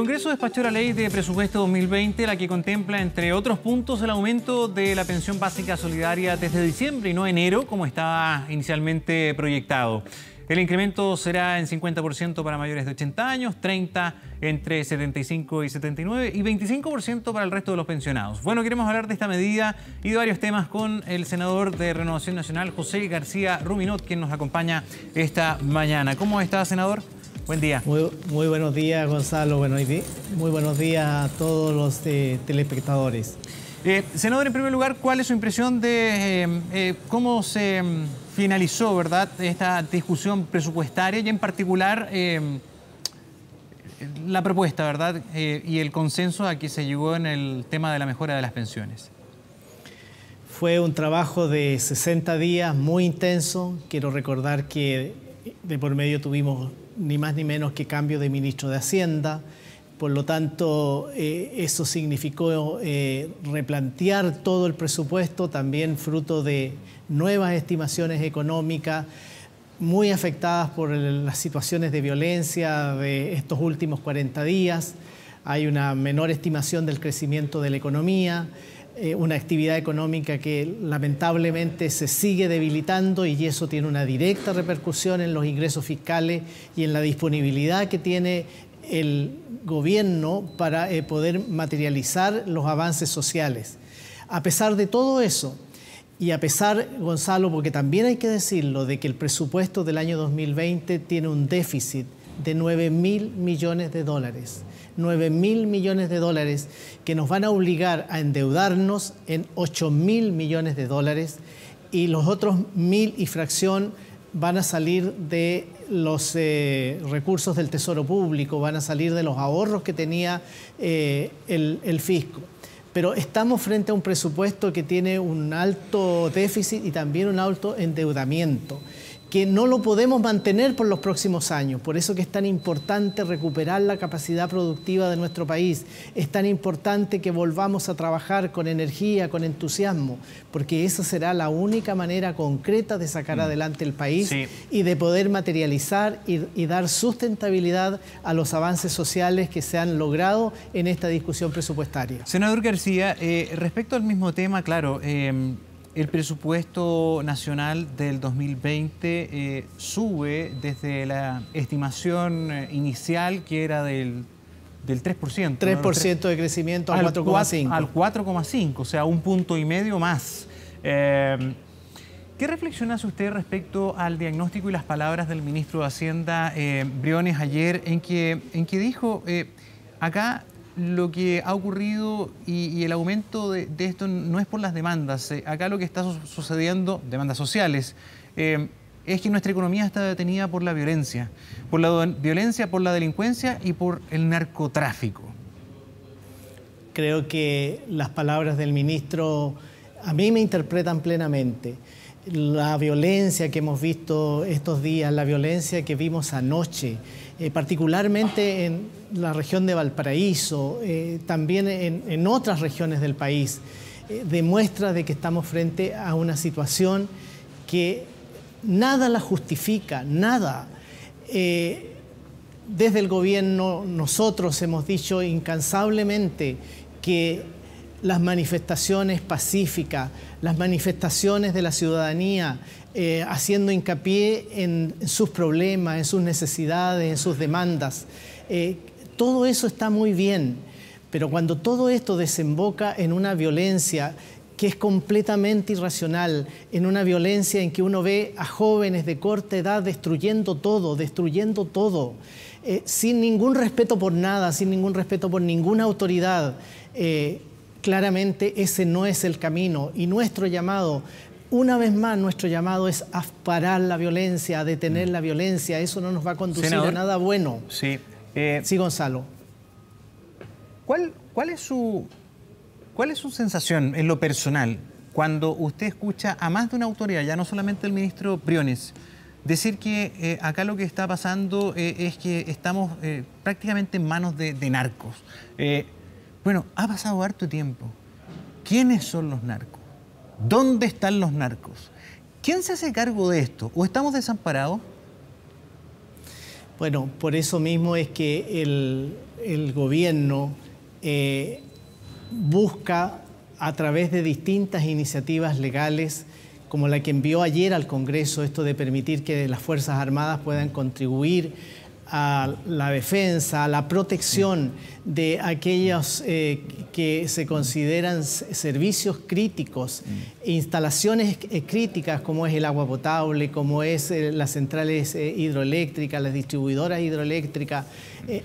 El Congreso despachó la ley de presupuesto 2020, la que contempla, entre otros puntos, el aumento de la pensión básica solidaria desde diciembre y no enero, como estaba inicialmente proyectado. El incremento será en 50% para mayores de 80 años, 30% entre 75 y 79 y 25% para el resto de los pensionados. Bueno, queremos hablar de esta medida y de varios temas con el senador de Renovación Nacional, José García Ruminot, quien nos acompaña esta mañana. ¿Cómo está, senador? Buen día. Muy, buenos días, Gonzalo. Bueno, muy buenos días a todos los eh, telespectadores. Eh, senador, en primer lugar, ¿cuál es su impresión de eh, cómo se mm, finalizó, verdad, esta discusión presupuestaria y en particular la propuesta, ¿verdad? y el consenso a que se llegó en el tema de la mejora de las pensiones. Fue un trabajo de 60 días muy intenso. Quiero recordar que de por medio tuvimos ni más ni menos que cambio de ministro de Hacienda. Por lo tanto, eh, eso significó eh, replantear todo el presupuesto, también fruto de nuevas estimaciones económicas, muy afectadas por las situaciones de violencia de estos últimos 40 días. Hay una menor estimación del crecimiento de la economía. Eh, una actividad económica que lamentablemente se sigue debilitando y eso tiene una directa repercusión en los ingresos fiscales y en la disponibilidad que tiene el gobierno para eh, poder materializar los avances sociales. A pesar de todo eso, y a pesar, Gonzalo, porque también hay que decirlo, de que el presupuesto del año 2020 tiene un déficit de 9 mil millones de dólares. 9 mil millones de dólares que nos van a obligar a endeudarnos en 8 mil millones de dólares y los otros mil y fracción van a salir de los eh, recursos del Tesoro Público, van a salir de los ahorros que tenía eh, el fisco. Pero estamos frente a un presupuesto que tiene un alto déficit y también un alto endeudamiento que no lo podemos mantener por los próximos años. Por eso que es tan importante recuperar la capacidad productiva de nuestro país. Es tan importante que volvamos a trabajar con energía, con entusiasmo, porque esa será la única manera concreta de sacar mm. adelante el país y de poder materializar y, dar sustentabilidad a los avances sociales que se han logrado en esta discusión presupuestaria. Senador García, eh, respecto al mismo tema, claro, em, el presupuesto nacional del 2020 eh, sube desde la estimación eh, inicial que era del, 3%. 3% de crecimiento al 4,5. Al 4,5, o sea, un punto y medio más. Eh, ¿Qué reflexiona usted respecto al diagnóstico y las palabras del ministro de Hacienda Briones ayer en que, en que dijo, acá lo que ha ocurrido y, el aumento de, esto no es por las demandas. Eh, acá lo que está sucediendo, demandas sociales, eh, es que nuestra economía está detenida por la violencia, por la violencia, por la delincuencia y por el narcotráfico. Creo que las palabras del ministro a mí me interpretan plenamente. La violencia que hemos visto estos días, la violencia que vimos anoche, eh, particularmente en la región de Valparaíso, eh, también en, otras regiones del país, eh, demuestra de que estamos frente a una situación que nada la justifica, nada. desde el gobierno nosotros hemos dicho incansablemente que las manifestaciones pacíficas, las manifestaciones de la ciudadanía, eh, haciendo hincapié en sus problemas, en sus necesidades, en sus demandas. Eh, todo eso está muy bien, pero cuando todo esto desemboca en una violencia que es completamente irracional, en una violencia en que uno ve a jóvenes de corta edad destruyendo todo, destruyendo todo, eh, sin ningún respeto por nada, sin ningún respeto por ninguna autoridad. Claramente ese no es el camino y nuestro llamado una vez más nuestro llamado es a parar la violencia, a detener mm. la violencia. Eso no nos va a conducir a nada bueno. Eh, sí. Gonzalo. ¿Cuál, cuál, es su, ¿Cuál es su sensación en lo personal cuando usted escucha a más de una autoridad, ya no solamente el ministro Briones, decir que eh, acá lo que está pasando eh, es que estamos prácticamente en manos de narcos? Bueno, ha pasado harto tiempo. ¿Quiénes son los narcos? ¿Dónde están los narcos? ¿Quién se hace cargo de esto? ¿O estamos desamparados? Bueno, por eso mismo es que el, gobierno eh, busca a través de distintas iniciativas legales, como la que envió ayer al Congreso, esto de permitir que las Fuerzas Armadas puedan contribuir a la defensa, a la protección de aquellos eh, que se consideran servicios críticos, mm. instalaciones eh, críticas como es el agua potable, como es eh, las centrales hidroeléctricas, las distribuidoras hidroeléctricas,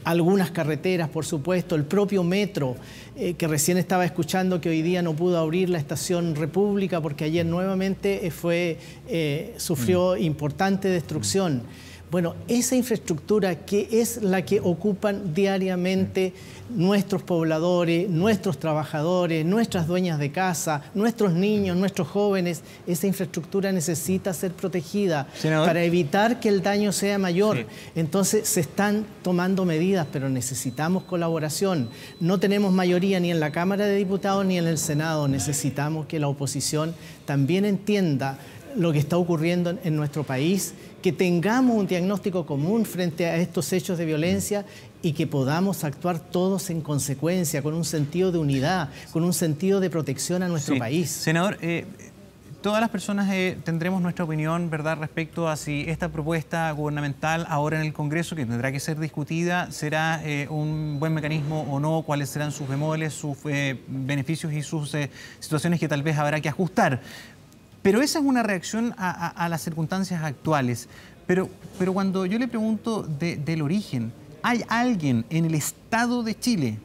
algunas carreteras, por supuesto, el propio metro, que recién estaba escuchando que hoy día no pudo abrir la estación República porque ayer nuevamente fue, sufrió mm. importante destrucción. Mm. Bueno, esa infraestructura que es la que ocupan diariamente nuestros pobladores, nuestros trabajadores, nuestras dueñas de casa, nuestros niños, nuestros jóvenes, esa infraestructura necesita ser protegida para evitar que el daño sea mayor. Entonces se están tomando medidas, pero necesitamos colaboración. No tenemos mayoría ni en la Cámara de Diputados ni en el Senado. Necesitamos que la oposición también entienda lo que está ocurriendo en nuestro país, que tengamos un diagnóstico común frente a estos hechos de violencia y que podamos actuar todos en consecuencia, con un sentido de unidad, con un sentido de protección a nuestro país. Senador, eh, todas las personas eh, tendremos nuestra opinión, ¿verdad?, respecto a si esta propuesta gubernamental ahora en el Congreso, que tendrá que ser discutida, será eh, un buen mecanismo o no, cuáles serán sus bemoles, sus beneficios y sus situaciones que tal vez habrá que ajustar. Pero esa es una reacción a, las circunstancias actuales. Pero, pero cuando yo le pregunto del origen, ¿hay alguien en el Estado de Chile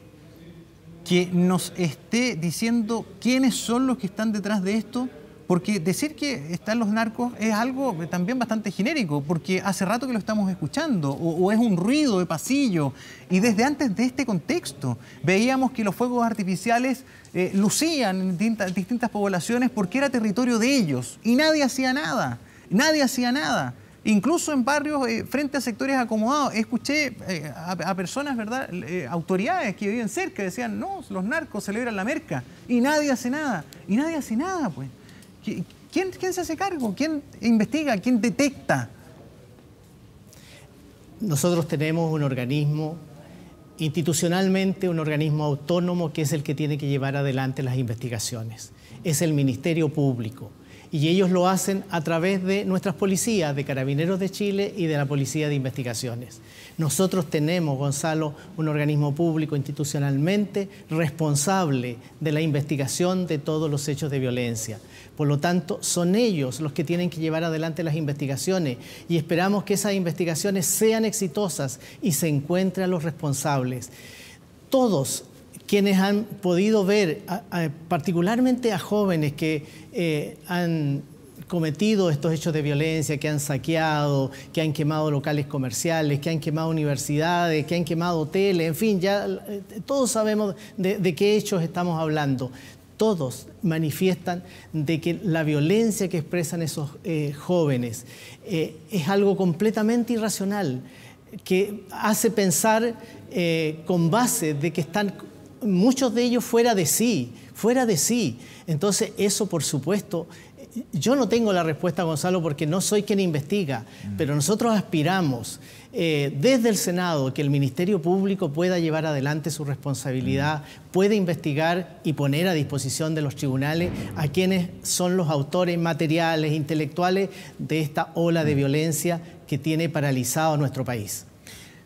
que nos esté diciendo quiénes son los que están detrás de esto? Porque decir que están los narcos es algo también bastante genérico, porque hace rato que lo estamos escuchando, o, es un ruido de pasillo. Y desde antes de este contexto veíamos que los fuegos artificiales eh, lucían en distintas poblaciones porque era territorio de ellos y nadie hacía nada, nadie hacía nada. Incluso en barrios eh, frente a sectores acomodados, escuché eh, a, a, personas, ¿verdad? autoridades que viven cerca decían, no, los narcos celebran la merca y nadie hace nada. Y nadie hace nada, pues. ¿Quién, se hace cargo? ¿Quién investiga? ¿Quién detecta? Nosotros tenemos un organismo institucionalmente un organismo autónomo que es el que tiene que llevar adelante las investigaciones. Es el Ministerio Público y ellos lo hacen a través de nuestras policías, de Carabineros de Chile y de la Policía de Investigaciones. Nosotros tenemos, Gonzalo, un organismo público institucionalmente responsable de la investigación de todos los hechos de violencia. Por lo tanto, son ellos los que tienen que llevar adelante las investigaciones y esperamos que esas investigaciones sean exitosas y se encuentren a los responsables. Todos quienes han podido ver, particularmente a jóvenes que eh, han cometido estos hechos de violencia, que han saqueado, que han quemado locales comerciales, que han quemado universidades, que han quemado hoteles, en fin, ya eh, todos sabemos de, qué hechos estamos hablando. Todos manifiestan de que la violencia que expresan esos eh, jóvenes es algo completamente irracional, que hace pensar con base de que están muchos de ellos fuera de sí, fuera de sí. Entonces eso, por supuesto, yo no tengo la respuesta, Gonzalo, porque no soy quien investiga, mm. pero nosotros aspiramos eh, desde el Senado que el Ministerio Público pueda llevar adelante su responsabilidad, puede mm. pueda investigar y poner a disposición de los tribunales a quienes son los autores materiales, intelectuales de esta ola de mm. violencia que tiene paralizado a nuestro país.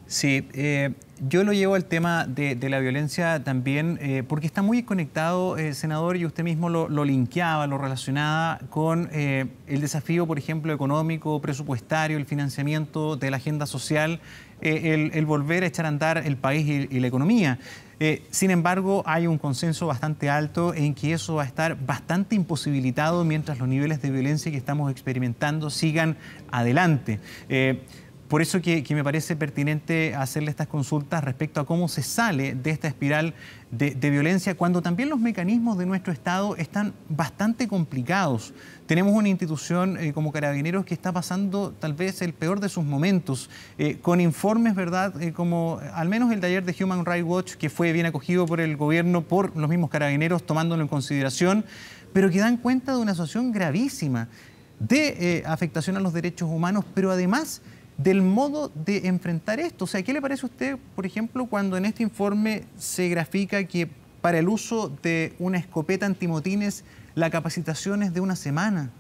Sí, eh, yo lo llevo al tema de, la violencia también, eh, porque está muy conectado, eh, senador, y usted mismo lo, linkeaba, lo relacionaba con el desafío, por ejemplo, económico, presupuestario, el financiamiento de la agenda social, el, volver a echar a andar el país y, y la economía. sin embargo, hay un consenso bastante alto en que eso va a estar bastante imposibilitado mientras los niveles de violencia que estamos experimentando sigan adelante. Por eso que, me parece pertinente hacerle estas consultas respecto a cómo se sale de esta espiral de, violencia cuando también los mecanismos de nuestro Estado están bastante complicados. Tenemos una institución eh, como Carabineros que está pasando tal vez el peor de sus momentos, eh, con informes, ¿verdad? Eh, como al menos el taller de Human Rights Watch, que fue bien acogido por el gobierno, por los mismos Carabineros, tomándolo en consideración, pero que dan cuenta de una situación gravísima de afectación a los derechos humanos, pero además del modo de enfrentar esto. O sea, ¿qué le parece a usted, por ejemplo, cuando en este informe se grafica que para el uso de una escopeta antimotines la capacitación es de una semana?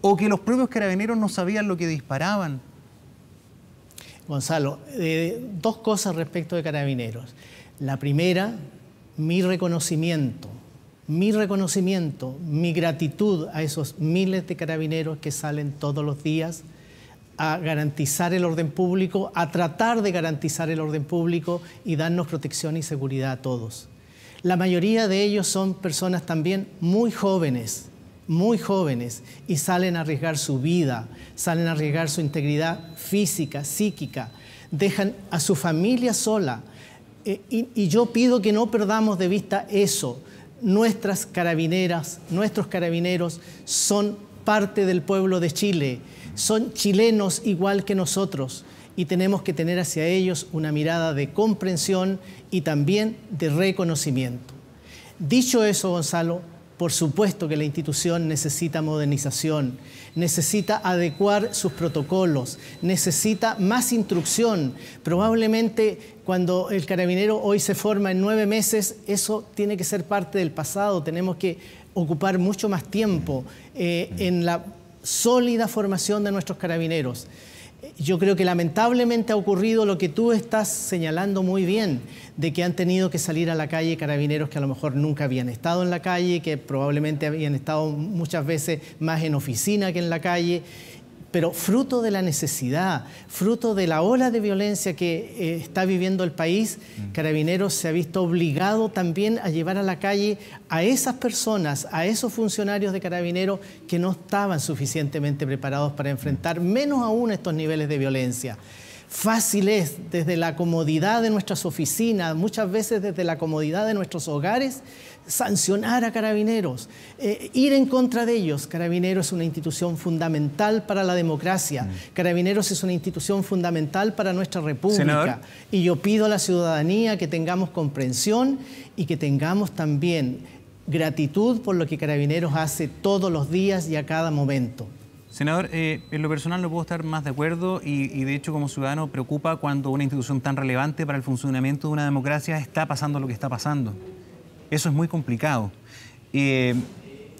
¿O que los propios carabineros no sabían lo que disparaban? Gonzalo, eh, dos cosas respecto de carabineros. La primera, mi reconocimiento, mi reconocimiento, mi gratitud a esos miles de carabineros que salen todos los días a garantizar el orden público, a tratar de garantizar el orden público y darnos protección y seguridad a todos. La mayoría de ellos son personas también muy jóvenes, muy jóvenes, y salen a arriesgar su vida, salen a arriesgar su integridad física, psíquica, dejan a su familia sola. Eh, y yo pido que no perdamos de vista eso. Nuestras carabineras, nuestros carabineros son parte del pueblo de Chile son chilenos igual que nosotros y tenemos que tener hacia ellos una mirada de comprensión y también de reconocimiento. Dicho eso, Gonzalo, por supuesto que la institución necesita modernización, necesita adecuar sus protocolos, necesita más instrucción. Probablemente cuando el carabinero hoy se forma en nueve meses, eso tiene que ser parte del pasado, tenemos que ocupar mucho más tiempo eh, en la sólida formación de nuestros carabineros. Yo creo que lamentablemente ha ocurrido lo que tú estás señalando muy bien, de que han tenido que salir a la calle carabineros que a lo mejor nunca habían estado en la calle, que probablemente habían estado muchas veces más en oficina que en la calle, pero fruto de la necesidad, fruto de la ola de violencia que eh, está viviendo el país, mm. Carabineros se ha visto obligado también a llevar a la calle a esas personas, a esos funcionarios de Carabineros que no estaban suficientemente preparados para enfrentar mm. menos aún estos niveles de violencia. Fácil es desde la comodidad de nuestras oficinas, muchas veces desde la comodidad de nuestros hogares, sancionar a carabineros, eh, ir en contra de ellos. Carabineros es una institución fundamental para la democracia, mm. Carabineros es una institución fundamental para nuestra república. Y yo pido a la ciudadanía que tengamos comprensión y que tengamos también gratitud por lo que Carabineros hace todos los días y a cada momento. Senador, eh, en lo personal no puedo estar más de acuerdo y, y, de hecho como ciudadano preocupa cuando una institución tan relevante para el funcionamiento de una democracia está pasando lo que está pasando. Eso es muy complicado. Eh,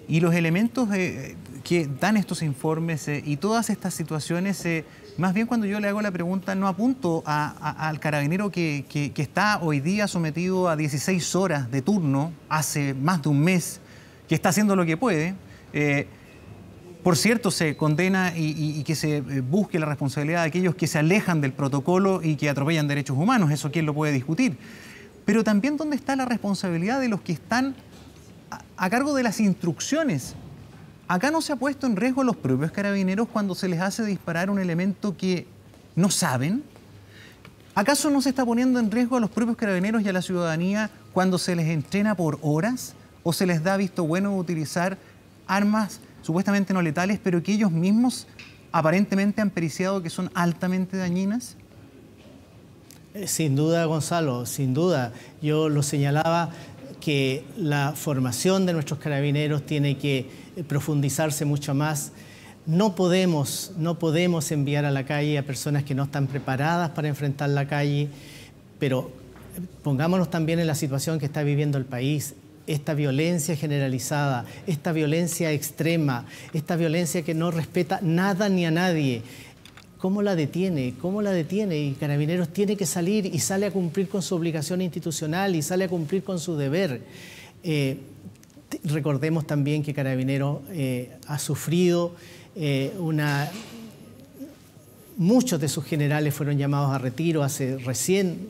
y los elementos eh, que dan estos informes eh, y todas estas situaciones, más bien cuando yo le hago la pregunta, no apunto al carabinero que, está hoy día sometido a 16 horas de turno hace más de un mes, que está haciendo lo que puede. por cierto, se condena y, que se busque la responsabilidad de aquellos que se alejan del protocolo y que atropellan derechos humanos. Eso quién lo puede discutir pero también dónde está la responsabilidad de los que están a, cargo de las instrucciones. Acá no se ha puesto en riesgo a los propios carabineros cuando se les hace disparar un elemento que no saben. ¿Acaso no se está poniendo en riesgo a los propios carabineros y a la ciudadanía cuando se les entrena por horas o se les da visto bueno utilizar armas supuestamente no letales, pero que ellos mismos aparentemente han periciado que son altamente dañinas? Eh, sin duda, Gonzalo, sin duda. Yo lo señalaba que la formación de nuestros carabineros tiene que eh, profundizarse mucho más. No podemos, no podemos enviar a la calle a personas que no están preparadas para enfrentar la calle, pero pongámonos también en la situación que está viviendo el país esta violencia generalizada, esta violencia extrema, esta violencia que no respeta nada ni a nadie. ¿Cómo la detiene? ¿Cómo la detiene? Y Carabineros tiene que salir y sale a cumplir con su obligación institucional y sale a cumplir con su deber. Eh, recordemos también que Carabineros eh, ha sufrido eh, una... Muchos de sus generales fueron llamados a retiro hace recién,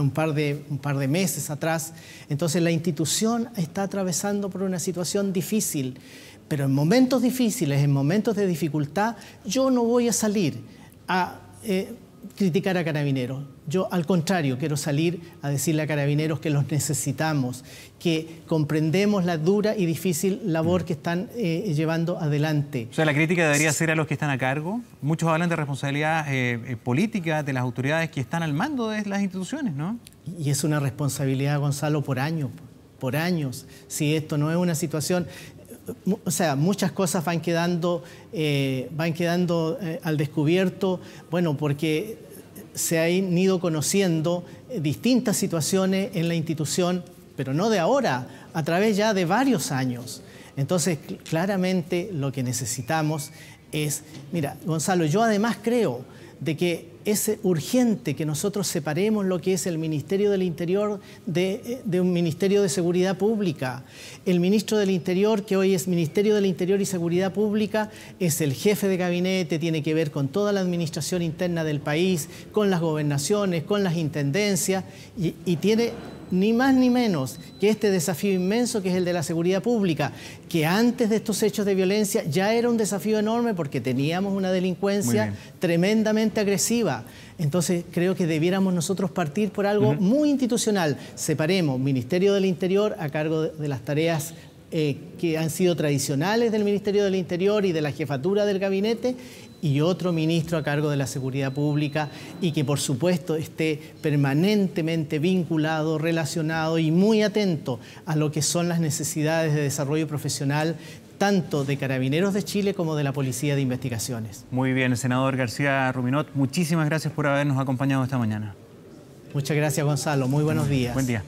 un par, de, un par de meses atrás. Entonces la institución está atravesando por una situación difícil, pero en momentos difíciles, en momentos de dificultad, yo no voy a salir a eh, criticar a carabineros. Yo, al contrario, quiero salir a decirle a carabineros que los necesitamos, que comprendemos la dura y difícil labor mm. que están eh, llevando adelante. O sea, la crítica debería ser a los que están a cargo. Muchos hablan de responsabilidad eh, política de las autoridades que están al mando de las instituciones, ¿no? Y es una responsabilidad, Gonzalo, por años, por años. Si esto no es una situación o sea, muchas cosas van quedando, eh, van quedando eh, al descubierto, bueno, porque se han ido conociendo eh, distintas situaciones en la institución, pero no de ahora, a través ya de varios años. Entonces, claramente lo que necesitamos es, mira, Gonzalo, yo además creo de que es urgente que nosotros separemos lo que es el Ministerio del Interior eh, de, un Ministerio de Seguridad Pública. El ministro del Interior, que hoy es Ministerio del Interior y Seguridad Pública, es el jefe de gabinete, tiene que ver con toda la administración interna del país, con las gobernaciones, con las intendencias, y tiene ni más ni menos que este desafío inmenso que es el de la seguridad pública, que antes de estos hechos de violencia ya era un desafío enorme porque teníamos una delincuencia tremendamente agresiva. Entonces creo que debiéramos nosotros partir por algo muy institucional. Separemos Ministerio del Interior a cargo de las tareas eh, que han sido tradicionales del Ministerio del Interior y de la jefatura del gabinete y otro ministro a cargo de la seguridad pública y que por supuesto esté permanentemente vinculado, relacionado y muy atento a lo que son las necesidades de desarrollo profesional tanto de Carabineros de Chile como de la Policía de Investigaciones. Muy bien, senador García Ruminot, muchísimas gracias por habernos acompañado esta mañana. Muchas gracias, Gonzalo. Muy buenos días. Buen día.